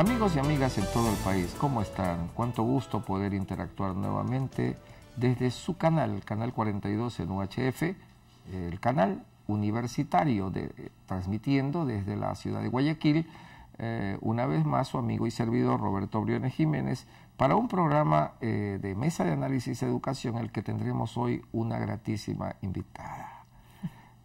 Amigos y amigas en todo el país, ¿cómo están? Cuánto gusto poder interactuar nuevamente desde su canal, Canal 42 en UHF, el canal universitario, eh, transmitiendo desde la ciudad de Guayaquil, eh, una vez más su amigo y servidor Roberto Briones Jiménez, para un programa eh, de Mesa de Análisis Educación, el que tendremos hoy una gratísima invitada.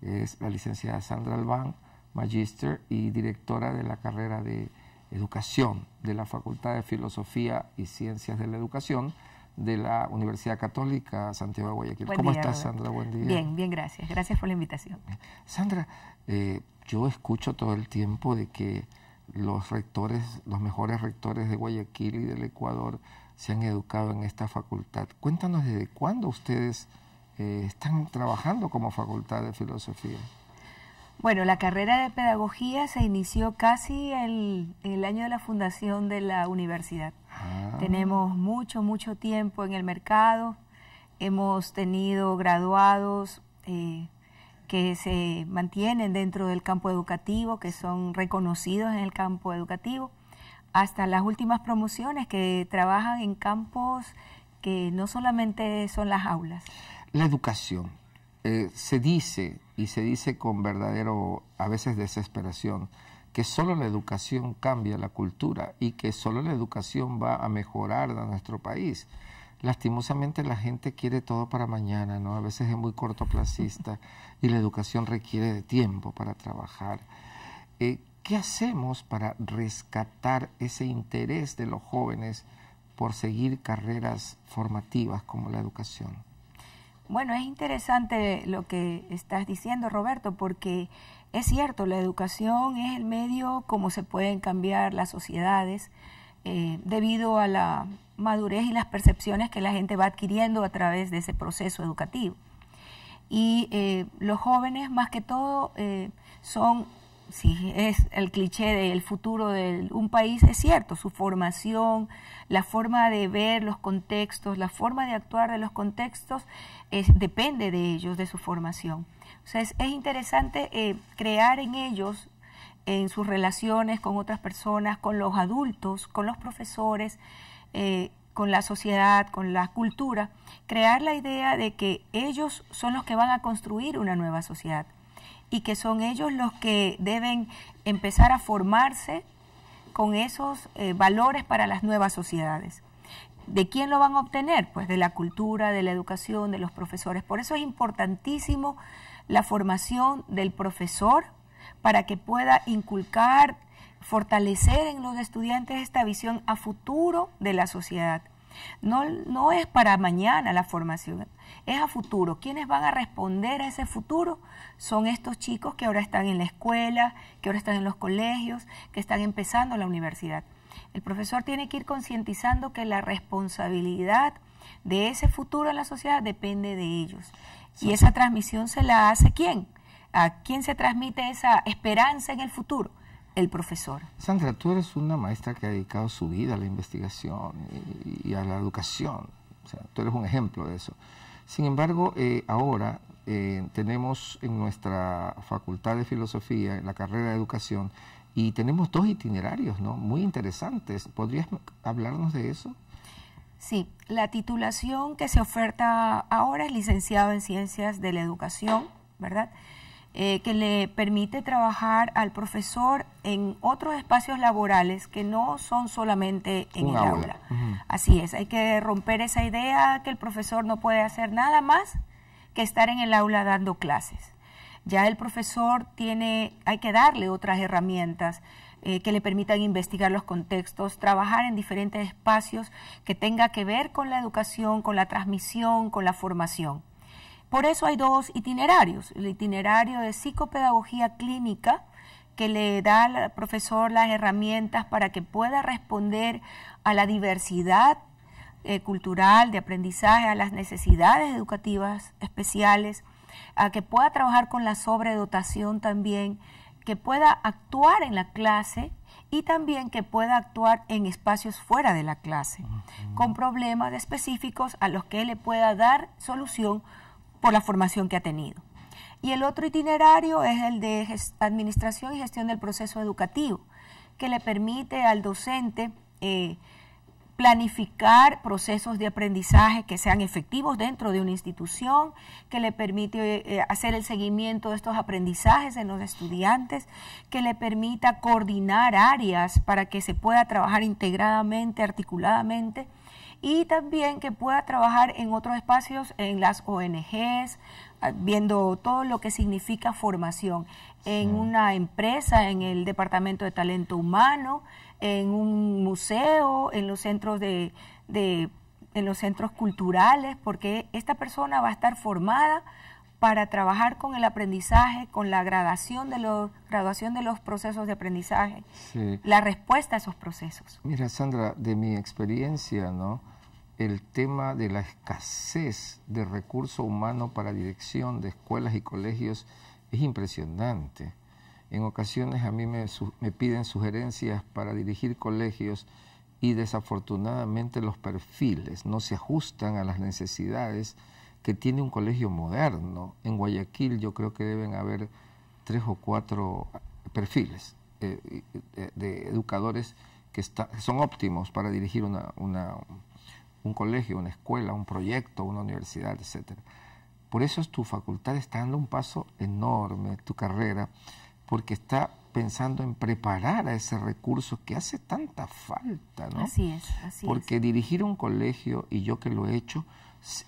Es la licenciada Sandra Albán, magíster y directora de la carrera de Educación de la Facultad de Filosofía y Ciencias de la Educación de la Universidad Católica Santiago de Guayaquil. ¿Cómo estás, Sandra? Buen día. Bien, bien, gracias. Gracias por la invitación. Sandra, eh, yo escucho todo el tiempo de que los rectores, los mejores rectores de Guayaquil y del Ecuador se han educado en esta facultad. Cuéntanos desde cuándo ustedes eh, están trabajando como facultad de filosofía. Bueno, la carrera de pedagogía se inició casi en el año de la fundación de la universidad. Ah. Tenemos mucho, mucho tiempo en el mercado. Hemos tenido graduados eh, que se mantienen dentro del campo educativo, que son reconocidos en el campo educativo, hasta las últimas promociones que trabajan en campos que no solamente son las aulas. La educación. Eh, se dice y se dice con verdadero, a veces desesperación, que solo la educación cambia la cultura y que solo la educación va a mejorar a nuestro país. Lastimosamente la gente quiere todo para mañana, ¿no? A veces es muy cortoplacista y la educación requiere de tiempo para trabajar. Eh, ¿Qué hacemos para rescatar ese interés de los jóvenes por seguir carreras formativas como la educación? Bueno, es interesante lo que estás diciendo, Roberto, porque es cierto, la educación es el medio como se pueden cambiar las sociedades eh, debido a la madurez y las percepciones que la gente va adquiriendo a través de ese proceso educativo. Y eh, los jóvenes, más que todo, eh, son si es el cliché del futuro de un país, es cierto, su formación, la forma de ver los contextos, la forma de actuar de los contextos, depende de ellos, de su formación. Entonces es, interesante eh, crear en ellos, en sus relaciones con otras personas, con los adultos, con los profesores, eh, con la sociedad, con la cultura, crear la idea de que ellos son los que van a construir una nueva sociedad y que son ellos los que deben empezar a formarse con esos eh, valores para las nuevas sociedades. ¿De quién lo van a obtener? Pues de la cultura, de la educación, de los profesores. Por eso es importantísimo la formación del profesor para que pueda inculcar, fortalecer en los estudiantes esta visión a futuro de la sociedad. No, es para mañana la formación, es a futuro. Quienes van a responder a ese futuro son estos chicos que ahora están en la escuela, que ahora están en los colegios, que están empezando la universidad. El profesor tiene que ir concientizando que la responsabilidad de ese futuro en la sociedad depende de ellos. Y esa transmisión se la hace quién? ¿A quién se transmite esa esperanza en el futuro? el profesor. Sandra, tú eres una maestra que ha dedicado su vida a la investigación y, a la educación. O sea, tú eres un ejemplo de eso. Sin embargo, eh, ahora eh, tenemos en nuestra Facultad de Filosofía, en la carrera de Educación, y tenemos dos itinerarios, ¿no? Muy interesantes. ¿Podrías hablarnos de eso? Sí, la titulación que se oferta ahora es licenciado en Ciencias de la Educación, ¿verdad? Eh, que le permite trabajar al profesor en otros espacios laborales que no son solamente en el aula. Así es, hay que romper esa idea que el profesor no puede hacer nada más que estar en el aula dando clases. Ya el profesor tiene, hay que darle otras herramientas eh, que le permitan investigar los contextos, trabajar en diferentes espacios que tenga que ver con la educación, con la transmisión, con la formación. Por eso hay dos itinerarios, el itinerario de psicopedagogía clínica, que le da al profesor las herramientas para que pueda responder a la diversidad eh, cultural, de aprendizaje, a las necesidades educativas especiales, a que pueda trabajar con la sobredotación también, que pueda actuar en la clase y también que pueda actuar en espacios fuera de la clase, con problemas específicos a los que le pueda dar solución por la formación que ha tenido. Y el otro itinerario es el de administración y gestión del proceso educativo, que le permite al docente eh, planificar procesos de aprendizaje que sean efectivos dentro de una institución, que le permite eh, hacer el seguimiento de estos aprendizajes en los estudiantes, que le permita coordinar áreas para que se pueda trabajar integradamente, articuladamente y también que pueda trabajar en otros espacios, en las ONGs, ah, viendo todo lo que significa formación en una empresa, en el Departamento de Talento Humano, en un museo, en los centros de, en los centros culturales, porque esta persona va a estar formada para trabajar con el aprendizaje, con la gradación de los, graduación de los procesos de aprendizaje, la respuesta a esos procesos. Mira, Sandra, de mi experiencia, ¿no? el tema de la escasez de recurso humano para dirección de escuelas y colegios es impresionante. En ocasiones a mí me, piden sugerencias para dirigir colegios y desafortunadamente los perfiles no se ajustan a las necesidades que tiene un colegio moderno. En Guayaquil yo creo que deben haber tres o cuatro perfiles eh, de educadores que son óptimos para dirigir una un colegio, una escuela, un proyecto, una universidad, etc. Por eso es tu facultad está dando un paso enorme, tu carrera, porque está pensando en preparar a ese recurso que hace tanta falta, ¿no? Así es, así Porque dirigir un colegio, y yo que lo he hecho,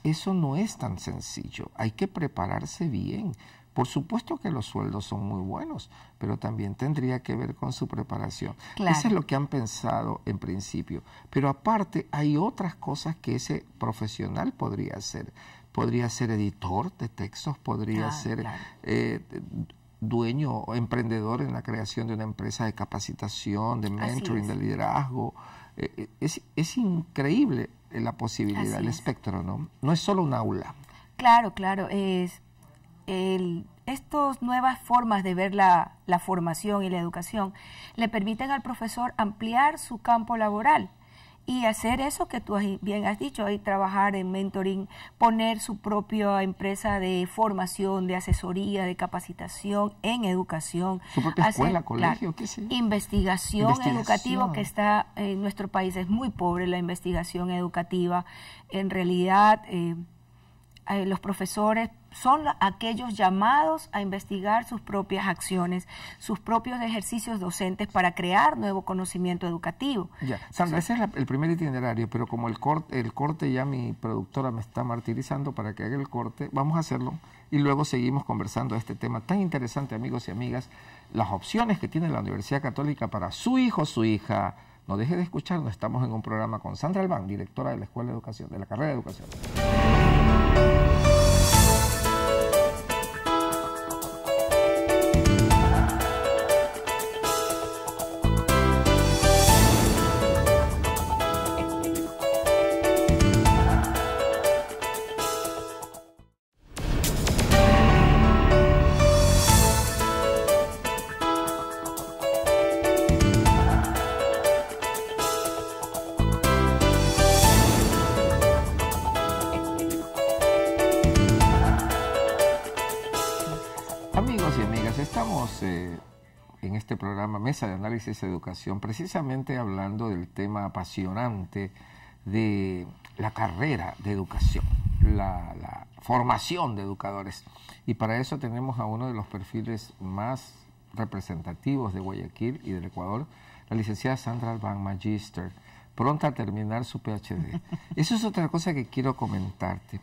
eso no es tan sencillo. Hay que prepararse bien, por supuesto que los sueldos son muy buenos, pero también tendría que ver con su preparación. Eso es lo que han pensado en principio. Pero aparte hay otras cosas que ese profesional podría hacer. Podría ser editor de textos, podría ah, ser eh, dueño o emprendedor en la creación de una empresa de capacitación, de mentoring, de liderazgo. Eh, eh, es, increíble la posibilidad, el espectro, ¿no? No es solo un aula. Claro, claro. Es, estas nuevas formas de ver la, formación y la educación le permiten al profesor ampliar su campo laboral y hacer eso que tú bien has dicho, trabajar en mentoring, poner su propia empresa de formación, de asesoría, de capacitación en educación. Investigación, educativa que está en nuestro país, es muy pobre la investigación educativa. En realidad, eh, eh, los profesores son aquellos llamados a investigar sus propias acciones, sus propios ejercicios docentes para crear nuevo conocimiento educativo. Ya, Sandra, ese es el primer itinerario, pero como el corte, el corte ya mi productora me está martirizando para que haga el corte, vamos a hacerlo y luego seguimos conversando este tema tan interesante, amigos y amigas, las opciones que tiene la Universidad Católica para su hijo, o su hija. No deje de escucharnos, estamos en un programa con Sandra Albán, directora de la Escuela de Educación, de la carrera de Educación. estamos eh, en este programa Mesa de Análisis de Educación precisamente hablando del tema apasionante de la carrera de educación, la, formación de educadores. Y para eso tenemos a uno de los perfiles más representativos de Guayaquil y del Ecuador, la licenciada Sandra Alban Magister, pronta a terminar su PhD. Eso es otra cosa que quiero comentarte,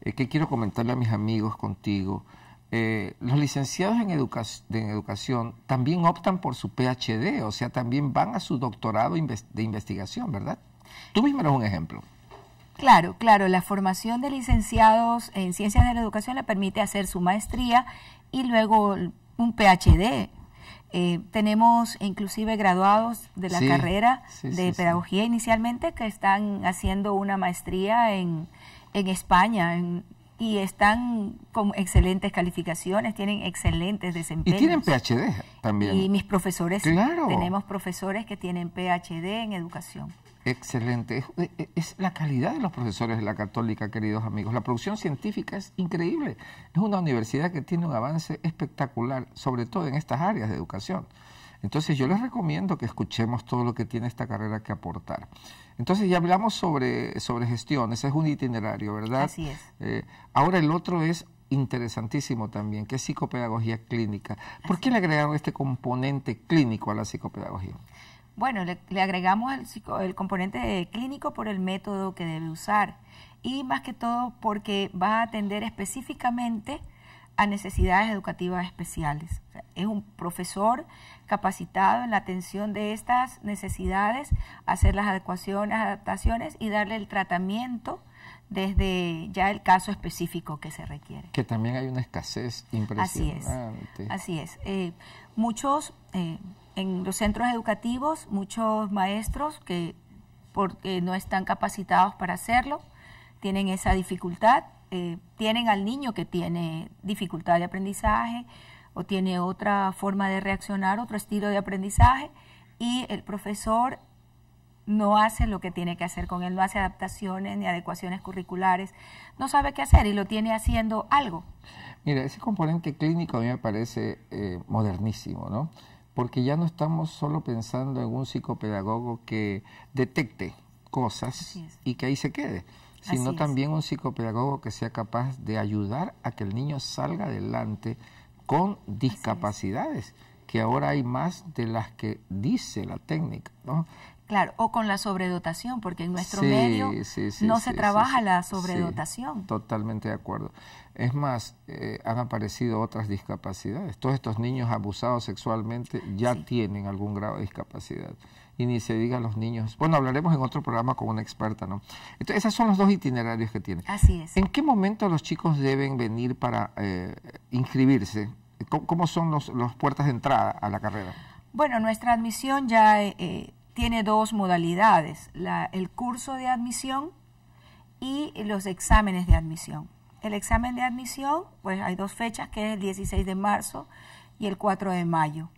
eh, que quiero comentarle a mis amigos contigo. Eh, los licenciados en, educación también optan por su PhD, o sea, también van a su doctorado de investigación, ¿verdad? Tú misma eres un ejemplo. Claro, claro, la formación de licenciados en ciencias de la educación le permite hacer su maestría y luego un PhD. Eh, tenemos inclusive graduados de la carrera de pedagogía inicialmente que están haciendo una maestría en, en España, en y están con excelentes calificaciones, tienen excelentes desempeños. Y tienen PhD también. Y mis profesores, tenemos profesores que tienen PhD en educación. Excelente. es, la calidad de los profesores de la católica, queridos amigos. La producción científica es increíble. Es una universidad que tiene un avance espectacular, sobre todo en estas áreas de educación. Entonces yo les recomiendo que escuchemos todo lo que tiene esta carrera que aportar. Entonces ya hablamos sobre, sobre gestión, ese es un itinerario, ¿verdad? Así es. Eh, ahora el otro es interesantísimo también, que es psicopedagogía clínica. ¿Por qué le agregaron este componente clínico a la psicopedagogía? Bueno, le, agregamos el, el componente clínico por el método que debe usar y más que todo porque va a atender específicamente a necesidades educativas especiales. es un profesor capacitado en la atención de estas necesidades, hacer las adecuaciones, adaptaciones y darle el tratamiento desde ya el caso específico que se requiere. Que también hay una escasez impresionante. Así es. Así eh, es. muchos eh, en los centros educativos, muchos maestros que porque no están capacitados para hacerlo, tienen esa dificultad eh, tienen al niño que tiene dificultad de aprendizaje o tiene otra forma de reaccionar, otro estilo de aprendizaje, y el profesor no hace lo que tiene que hacer con él, no hace adaptaciones ni adecuaciones curriculares, no sabe qué hacer y lo tiene haciendo algo. Mira, ese componente clínico a mí me parece eh, modernísimo, ¿no? Porque ya no estamos solo pensando en un psicopedagogo que detecte cosas y que ahí se quede, sino también un psicopedagogo que sea capaz de ayudar a que el niño salga adelante con discapacidades, que ahora hay más de las que dice la técnica, ¿no? Claro, o con la sobredotación, porque en nuestro medio no se trabaja la sobredotación. totalmente de acuerdo. Es más, eh, han aparecido otras discapacidades. Todos estos niños abusados sexualmente ya tienen algún grado de discapacidad y ni se diga a los niños. Bueno, hablaremos en otro programa con una experta, ¿no? Entonces, esos son los dos itinerarios que tiene. Así es. ¿En qué momento los chicos deben venir para eh, inscribirse? ¿Cómo, son las los puertas de entrada a la carrera? Bueno, nuestra admisión ya eh, eh, tiene dos modalidades, la, el curso de admisión y los exámenes de admisión. El examen de admisión, pues hay dos fechas, que es el 16 de marzo y el 4 de mayo.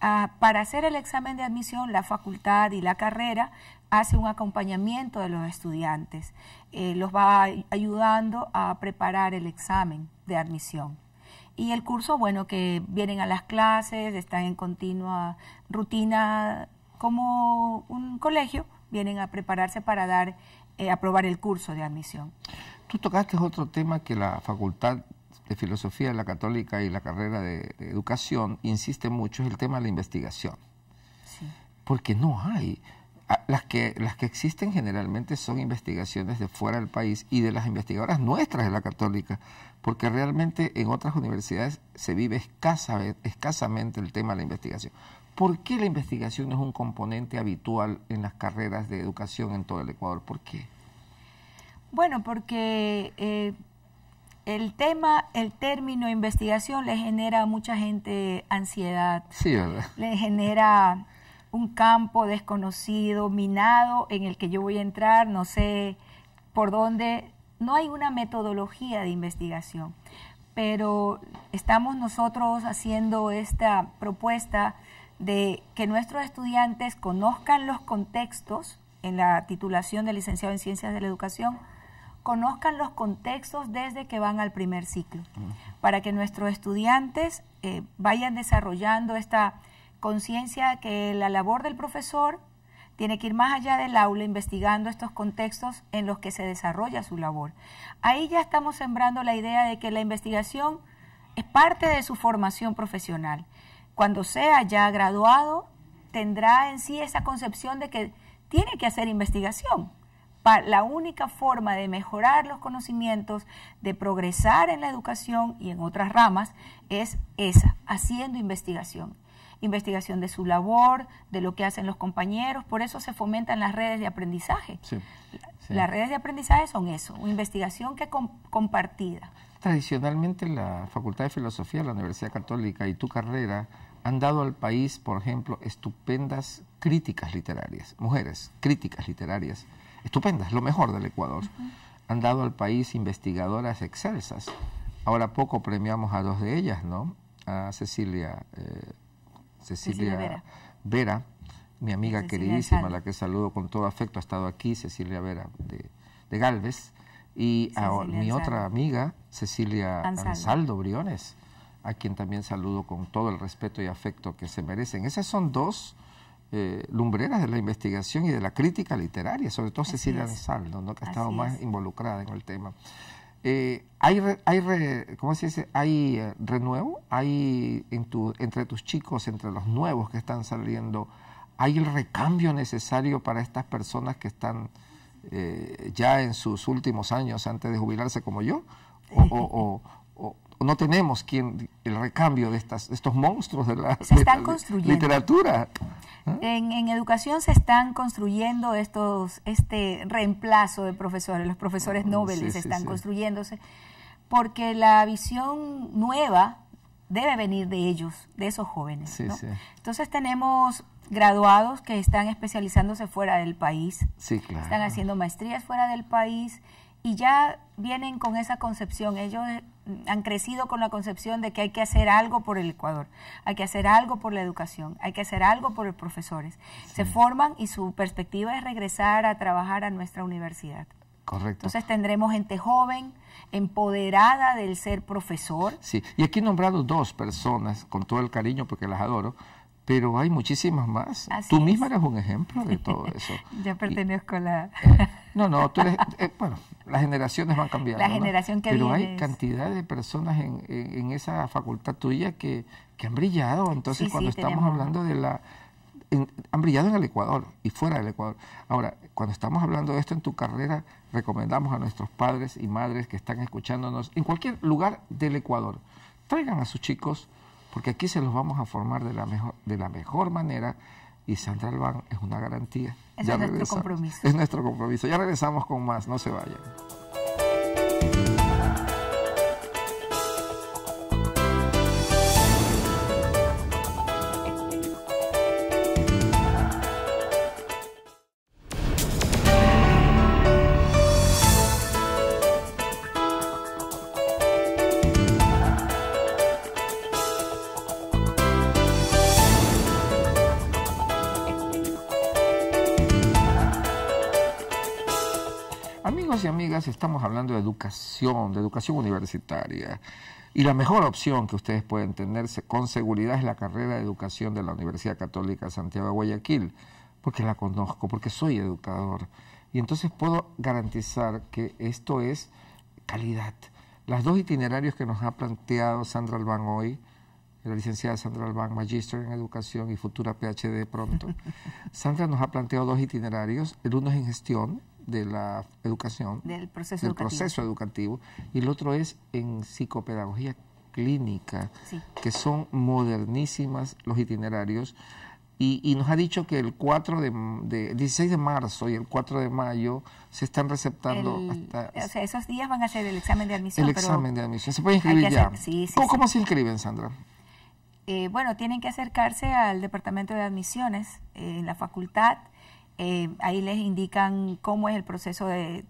Ah, para hacer el examen de admisión, la facultad y la carrera hace un acompañamiento de los estudiantes, eh, los va ayudando a preparar el examen de admisión. Y el curso, bueno, que vienen a las clases, están en continua rutina como un colegio, vienen a prepararse para dar, eh, aprobar el curso de admisión. Tú tocaste otro tema que la facultad de filosofía de la católica y la carrera de, educación insiste mucho en el tema de la investigación. Porque no hay. Las que, las que existen generalmente son investigaciones de fuera del país y de las investigadoras nuestras de la católica, porque realmente en otras universidades se vive escasamente el tema de la investigación. ¿Por qué la investigación es un componente habitual en las carreras de educación en todo el Ecuador? ¿Por qué? Bueno, porque... Eh, el tema, el término investigación le genera a mucha gente ansiedad. Sí, ¿verdad? Le genera un campo desconocido, minado, en el que yo voy a entrar, no sé por dónde. No hay una metodología de investigación, pero estamos nosotros haciendo esta propuesta de que nuestros estudiantes conozcan los contextos en la titulación de licenciado en Ciencias de la Educación, conozcan los contextos desde que van al primer ciclo, para que nuestros estudiantes eh, vayan desarrollando esta conciencia que la labor del profesor tiene que ir más allá del aula investigando estos contextos en los que se desarrolla su labor. Ahí ya estamos sembrando la idea de que la investigación es parte de su formación profesional. Cuando sea ya graduado, tendrá en sí esa concepción de que tiene que hacer investigación la única forma de mejorar los conocimientos, de progresar en la educación y en otras ramas, es esa, haciendo investigación. Investigación de su labor, de lo que hacen los compañeros, por eso se fomentan las redes de aprendizaje. Las redes de aprendizaje son eso, una investigación que compartida. Tradicionalmente la Facultad de Filosofía de la Universidad Católica y tu carrera han dado al país, por ejemplo, estupendas críticas literarias, mujeres, críticas literarias estupendas, lo mejor del Ecuador. Han dado al país investigadoras excelsas. Ahora poco premiamos a dos de ellas, ¿no? A Cecilia, eh, Cecilia, Vera, mi amiga queridísima, a la que saludo con todo afecto, ha estado aquí, Cecilia Vera de, de Galvez, y a, mi otra amiga, Cecilia Ansaldo Briones, a quien también saludo con todo el respeto y afecto que se merecen. Esas son dos eh, lumbreras de la investigación y de la crítica literaria, sobre todo Cecilia Ansaldo, que ha estado más involucrada en el tema. Eh, ¿Hay, hay ¿cómo se dice? ¿Hay eh, renuevo? ¿Hay entre tus chicos, entre los nuevos que están saliendo, hay el recambio necesario para estas personas que están ya en sus últimos años antes de jubilarse como yo? o, o no tenemos quien, el recambio de, estas, estos monstruos de la, literatura. En, educación se están construyendo estos, este reemplazo de profesores, los profesores mm, nobles están construyéndose, porque la visión nueva debe venir de ellos, de esos jóvenes. Entonces tenemos graduados que están especializándose fuera del país, están haciendo maestrías fuera del país, y ya vienen con esa concepción. Ellos eh, han crecido con la concepción de que hay que hacer algo por el Ecuador, hay que hacer algo por la educación, hay que hacer algo por los profesores. Se forman y su perspectiva es regresar a trabajar a nuestra universidad. Correcto. Entonces tendremos gente joven, empoderada del ser profesor. Sí, y aquí nombrado dos personas, con todo el cariño porque las adoro, pero hay muchísimas más. tú misma eres un ejemplo de todo eso. ya pertenezco a la... no, no, tú eres... Eh, bueno, las generaciones van cambiando. La generación que que Pero hay cantidad de personas en, en, esa facultad tuya que, que han brillado. Entonces, cuando estamos hablando de la... han brillado en el Ecuador y fuera del Ecuador. Ahora, cuando estamos hablando de esto en tu carrera, recomendamos a nuestros padres y madres que están escuchándonos en cualquier lugar del Ecuador, traigan a sus chicos porque aquí se los vamos a formar de la mejor, de la mejor manera y Sandra Albán es una garantía. compromiso. Es nuestro compromiso. Ya regresamos con más, no se vayan. estamos hablando de educación, de educación universitaria. Y la mejor opción que ustedes pueden tener con seguridad es la carrera de educación de la Universidad Católica de Santiago de Guayaquil, porque la conozco, porque soy educador. Y entonces puedo garantizar que esto es calidad. Las dos itinerarios que nos ha planteado Sandra Albán hoy, la licenciada Sandra Albán, magíster en educación y futura PhD pronto, Sandra nos ha planteado dos itinerarios, el uno es en gestión, de la educación, del, proceso, educativo. y el otro es en psicopedagogía clínica, que son modernísimas los itinerarios. Y, y, nos ha dicho que el 4 de, 16 de marzo y el 4 de mayo se están receptando hasta... O sea, esos días van a ser el examen de admisión. El examen de admisión. Se puede inscribir ya. ¿Cómo, se inscriben, Sandra? Eh, bueno, tienen que acercarse al Departamento de Admisiones eh, en la facultad eh, ahí les indican cómo es el proceso del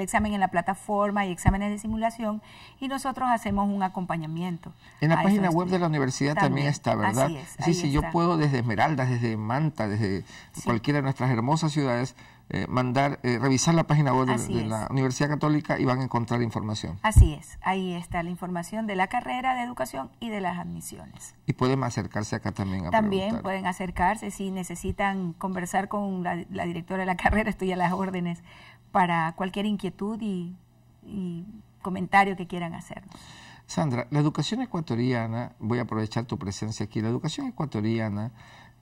examen en la plataforma y exámenes de simulación y nosotros hacemos un acompañamiento. En la página web de la universidad también, está, ¿verdad? Así sí, sí, yo puedo desde Esmeraldas, desde Manta, desde cualquiera de nuestras hermosas ciudades eh, mandar, eh, revisar la página web de, la Universidad Católica y van a encontrar información. Así es, ahí está la información de la carrera de educación y de las admisiones. Y pueden acercarse acá también a También pueden acercarse si necesitan conversar con la, directora de la carrera, estoy a las órdenes para cualquier inquietud y, y comentario que quieran hacer. Sandra, la educación ecuatoriana, voy a aprovechar tu presencia aquí, la educación ecuatoriana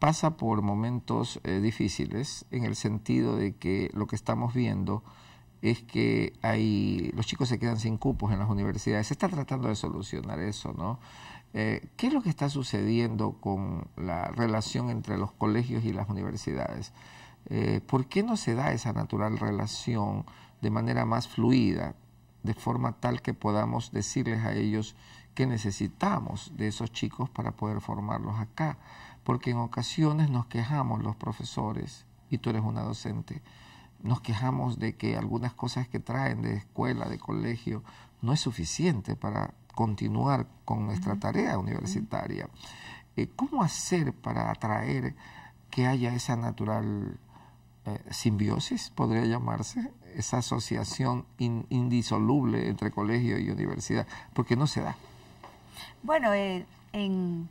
pasa por momentos eh, difíciles en el sentido de que lo que estamos viendo es que hay, los chicos se quedan sin cupos en las universidades. Se está tratando de solucionar eso, ¿no? Eh, ¿Qué es lo que está sucediendo con la relación entre los colegios y las universidades? Eh, ¿Por qué no se da esa natural relación de manera más fluida, de forma tal que podamos decirles a ellos que necesitamos de esos chicos para poder formarlos acá? porque en ocasiones nos quejamos los profesores, y tú eres una docente, nos quejamos de que algunas cosas que traen de escuela, de colegio, no es suficiente para continuar con nuestra tarea universitaria. Eh, ¿Cómo hacer para atraer que haya esa natural eh, simbiosis, podría llamarse, esa asociación indisoluble entre colegio y universidad? Porque no se da. Bueno, eh, en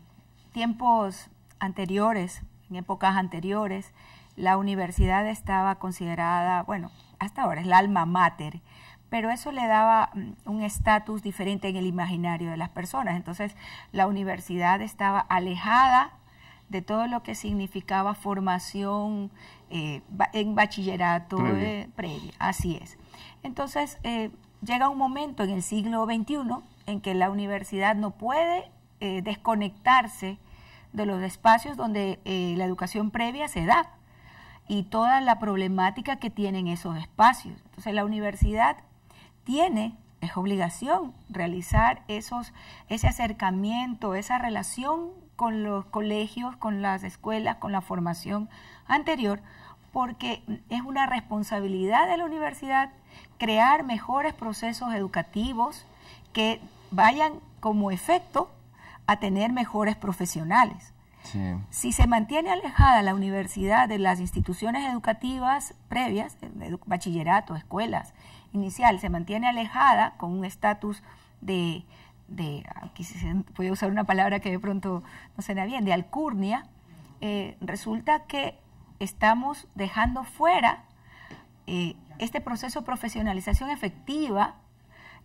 tiempos anteriores, en épocas anteriores, la universidad estaba considerada, bueno, hasta ahora es la alma mater, pero eso le daba mm, un estatus diferente en el imaginario de las personas. Entonces, la universidad estaba alejada de todo lo que significaba formación eh, en bachillerato eh, previa. Así es. Entonces, eh, llega un momento en el siglo XXI en que la universidad no puede desconectarse de los espacios donde eh, la educación previa se da y toda la problemática que tienen esos espacios. Entonces la universidad tiene, es obligación, realizar esos, ese acercamiento, esa relación con los colegios, con las escuelas, con la formación anterior, porque es una responsabilidad de la universidad crear mejores procesos educativos que vayan como efecto a tener mejores profesionales. Si se mantiene alejada la universidad de las instituciones educativas previas, de bachillerato, escuelas, inicial, se mantiene alejada con un estatus de, ah, aquí se puede usar una palabra que de pronto no suena bien, de alcurnia, eh, resulta que estamos dejando fuera eh, este proceso de profesionalización efectiva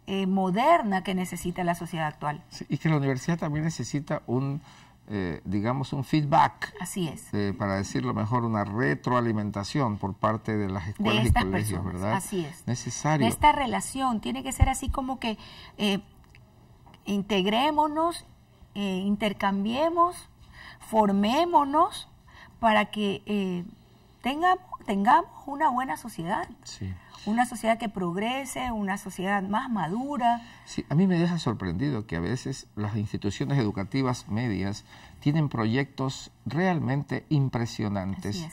eh, moderna que necesita la sociedad actual. y que la universidad también necesita un, eh, digamos, un feedback. Así es. para decirlo mejor, una retroalimentación por parte de las escuelas y colegios, ¿verdad? Así es. Necesario. esta relación tiene que ser así como que eh, integrémonos, intercambiemos, formémonos para que tengamos, tengamos una buena sociedad. Sí una sociedad que progrese, una sociedad más madura. Sí, a mí me deja sorprendido que a veces las instituciones educativas medias tienen proyectos realmente impresionantes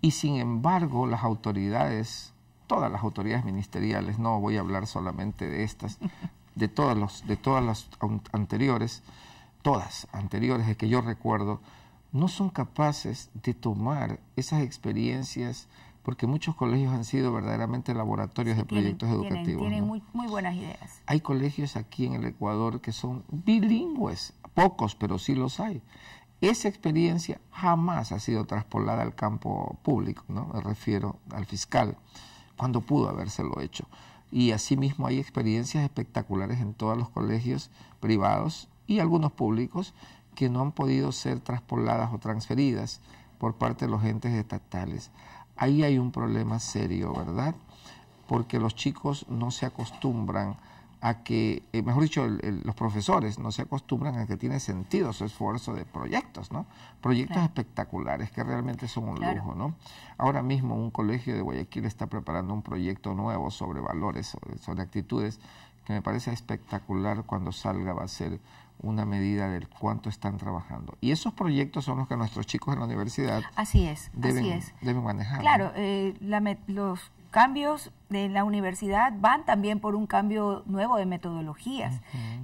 y sin embargo las autoridades, todas las autoridades ministeriales, no voy a hablar solamente de estas, de, todas los, de todas las anteriores, todas anteriores de que yo recuerdo, no son capaces de tomar esas experiencias porque muchos colegios han sido verdaderamente laboratorios de proyectos educativos. Tienen, muy, buenas ideas. Hay colegios aquí en el Ecuador que son bilingües, pocos, pero sí los hay. Esa experiencia jamás ha sido traspolada al campo público, ¿no? Me refiero al fiscal, cuando pudo habérselo hecho. Y asimismo hay experiencias espectaculares en todos los colegios privados y algunos públicos que no han podido ser traspoladas o transferidas por parte de los entes estatales. Ahí hay un problema serio, ¿verdad? Porque los chicos no se acostumbran a que, eh, mejor dicho, los profesores no se acostumbran a que tiene sentido su esfuerzo de proyectos, ¿no? Proyectos espectaculares que realmente son un lujo, ¿no? Ahora mismo un colegio de Guayaquil está preparando un proyecto nuevo sobre valores, sobre actitudes, que me parece espectacular cuando salga va a ser una medida del cuánto están trabajando. Y esos proyectos son los que nuestros chicos en la universidad así es, deben, manejar. Claro, eh, los cambios en la universidad van también por un cambio nuevo de metodologías.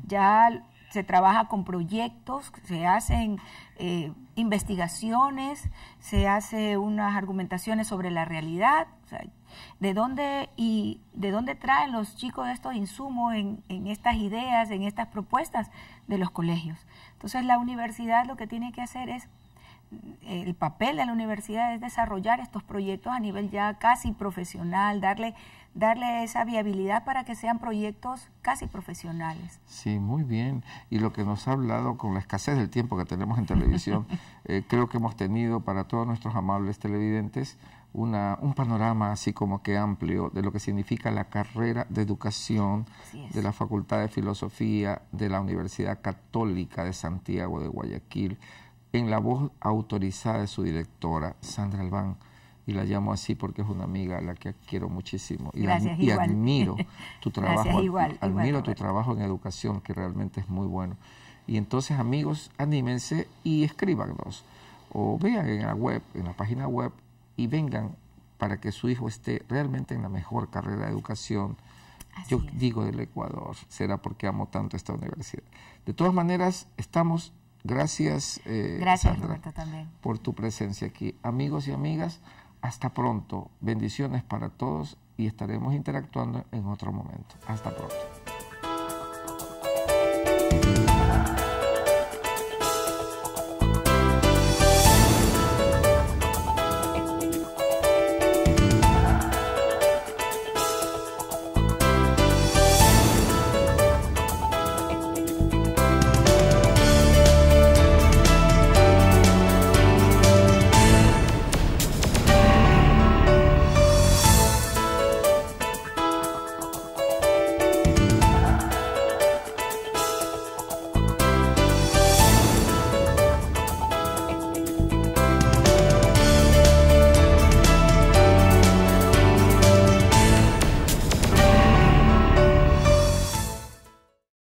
Ya se trabaja con proyectos, se hacen eh, investigaciones, se hace unas argumentaciones sobre la realidad. ¿De dónde, y de dónde traen los chicos estos insumos en, en estas ideas, en estas propuestas? de los colegios. Entonces la universidad lo que tiene que hacer es, el papel de la universidad es desarrollar estos proyectos a nivel ya casi profesional, darle, darle esa viabilidad para que sean proyectos casi profesionales. Sí, muy bien. Y lo que nos ha hablado con la escasez del tiempo que tenemos en televisión, eh, creo que hemos tenido para todos nuestros amables televidentes un panorama así como que amplio de lo que significa la carrera de educación de la Facultad de Filosofía de la Universidad Católica de Santiago de Guayaquil, en la voz autorizada de su directora, Sandra Albán. Y la llamo así porque es una amiga a la que quiero muchísimo. Y, admiro tu trabajo. admiro tu trabajo en educación, que realmente es muy bueno. Y entonces, amigos, anímense y escríbanos. O vean en la web, en la página web y vengan para que su hijo esté realmente en la mejor carrera de educación, yo digo del Ecuador, será porque amo tanto esta universidad. De todas maneras, estamos, gracias, eh, gracias por tu presencia aquí. Amigos y amigas, hasta pronto, bendiciones para todos y estaremos interactuando en otro momento. Hasta pronto.